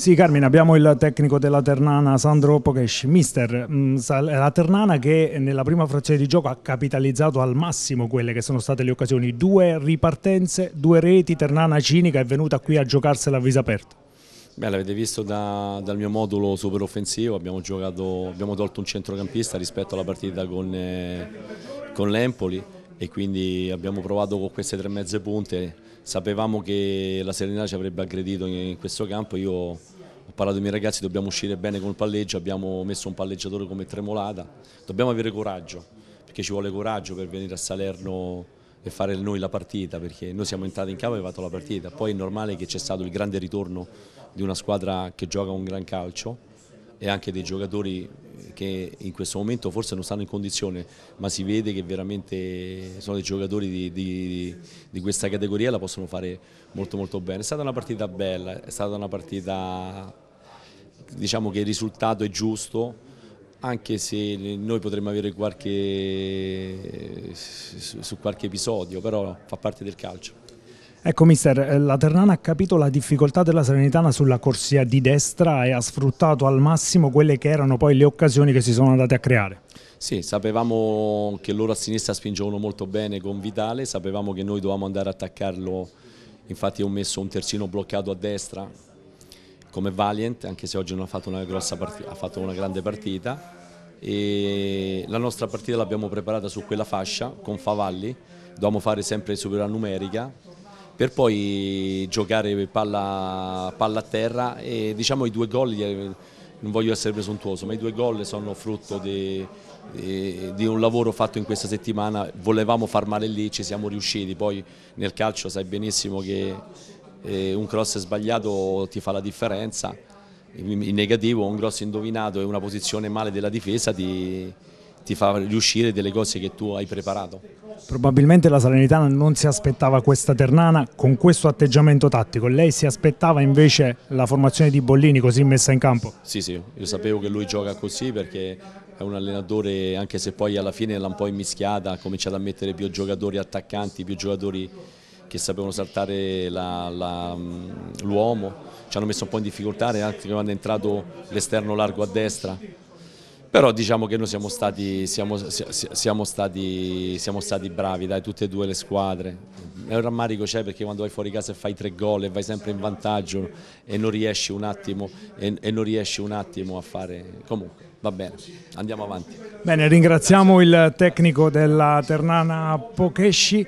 Sì Carmine, abbiamo il tecnico della Ternana Sandro Pochesh, mister, mm, la Ternana che nella prima frazione di gioco ha capitalizzato al massimo quelle che sono state le occasioni, due ripartenze, due reti, Ternana cinica è venuta qui a giocarsela a viso aperto. Beh, l'avete visto da, dal mio modulo super offensivo, abbiamo, giocato, abbiamo, tolto un centrocampista rispetto alla partita con, eh, con l'Empoli e quindi abbiamo provato con queste tre mezze punte, sapevamo che la Serenità ci avrebbe aggredito in questo campo, io ho parlato ai miei ragazzi dobbiamo uscire bene col palleggio, abbiamo messo un palleggiatore come Tremolata, dobbiamo avere coraggio, perché ci vuole coraggio per venire a Salerno e fare noi la partita, perché noi siamo entrati in campo e abbiamo fatto la partita, poi è normale che c'è stato il grande ritorno di una squadra che gioca un gran calcio, e anche dei giocatori eh, che in questo momento forse non stanno in condizione, ma si vede che veramente sono dei giocatori di, di, di questa categoria e la possono fare molto molto bene. È stata una partita bella, è stata una partita diciamo che il risultato è giusto, anche se noi potremmo avere qualche su qualche episodio, però fa parte del calcio. Ecco mister, eh, la Ternana ha capito la difficoltà della Serenitana sulla corsia di destra e ha sfruttato al massimo quelle che erano poi le occasioni che si sono andate a creare. Sì, sapevamo che loro a sinistra spingevano molto bene con Vitale, sapevamo che noi dovevamo andare a attaccarlo, infatti ho messo un terzino bloccato a destra come Valiant, anche se oggi non ha fatto una, partita, ha fatto una grande partita. E la nostra partita l'abbiamo preparata su quella fascia con Favalli, dovevamo fare sempre superiore numerica per poi giocare palla, palla a terra e diciamo i due gol, non voglio essere presuntuoso, ma i due gol sono frutto di, di un lavoro fatto in questa settimana, volevamo far male lì, ci siamo riusciti, poi nel calcio sai benissimo che eh, un cross sbagliato ti fa la differenza, in negativo un grosso indovinato e una posizione male della difesa ti, ti fa riuscire delle cose che tu hai preparato. Probabilmente la Salernitana non si aspettava questa Ternana con questo atteggiamento tattico, lei si aspettava invece la formazione di Bollini così messa in campo? Sì, sì, io sapevo che lui gioca così perché è un allenatore, anche se poi alla fine l'ha un po' immischiata, ha cominciato a mettere più giocatori attaccanti, più giocatori che sapevano saltare mm, l'uomo, ci hanno messo un po' in difficoltà, anche quando è entrato l'esterno largo a destra però diciamo che noi siamo stati, siamo, siamo stati, siamo stati bravi, dai, tutte e due le squadre. È un rammarico c'è perché quando vai fuori casa e fai tre gol e vai sempre in vantaggio e non riesci un attimo, e, e non riesci un attimo a fare... Comunque, va bene, andiamo avanti. Bene, ringraziamo il tecnico della Ternana Pokesci.